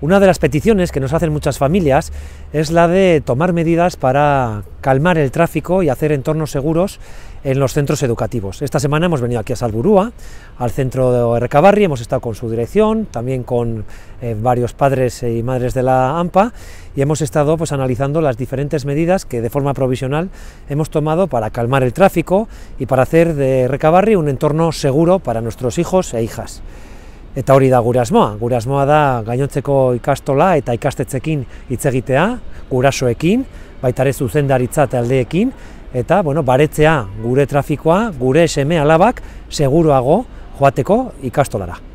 Una de las peticiones que nos hacen muchas familias es la de tomar medidas para calmar el tráfico y hacer entornos seguros en los centros educativos. Esta semana hemos venido aquí a Salburúa, al centro de Recabarri, hemos estado con su dirección, también con eh, varios padres y madres de la AMPA y hemos estado pues, analizando las diferentes medidas que de forma provisional hemos tomado para calmar el tráfico y para hacer de Recabarri un entorno seguro para nuestros hijos e hijas. Eta hori da gure asmoa. Gure asmoa da gainontzeko ikastola eta ikastetzekin hitz egitea, gurasoekin, baita ere zuzendaritza taldeekin eta bueno, baretzea gure trafikoa, gure seme alabak seguruago joateko ikastolara.